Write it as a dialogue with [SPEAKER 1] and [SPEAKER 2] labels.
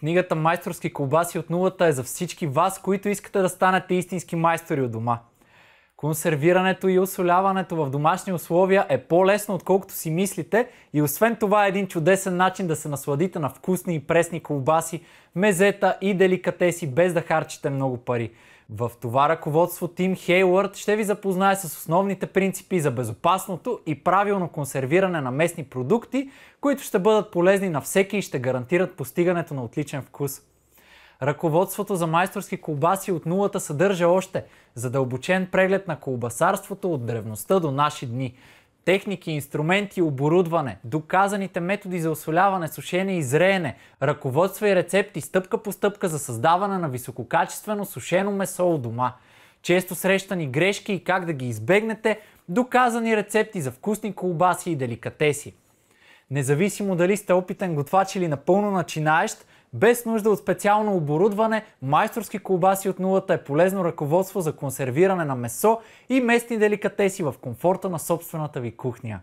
[SPEAKER 1] Книгата Майсторски колбаси от нулата е за всички вас, които искате да станете истински майстори от дома. Консервирането и осоляването в домашни условия е по-лесно, отколкото си мислите и освен това е един чудесен начин да се насладите на вкусни и пресни колбаси, мезета и деликатеси, без да харчите много пари. В това ръководство Тим Хейлърд ще ви запознае с основните принципи за безопасното и правилно консервиране на местни продукти, които ще бъдат полезни на всеки и ще гарантират постигането на отличен вкус. Ръководството за майсторски колбаси от нулата съдържа още задълбочен преглед на колбасарството от древността до наши дни. Техники, инструменти, оборудване, доказаните методи за осоляване, сушение и зреене, ръководства и рецепти стъпка по стъпка за създаване на висококачествено сушено месо у дома. Често срещани грешки и как да ги избегнете, доказани рецепти за вкусни колбаси и деликатеси. Независимо дали сте опитен готвач или напълно начинаещ, без нужда от специално оборудване, майсторски колбаси от нулата е полезно ръководство за консервиране на месо и местни деликатеси в комфорта на собствената ви кухня.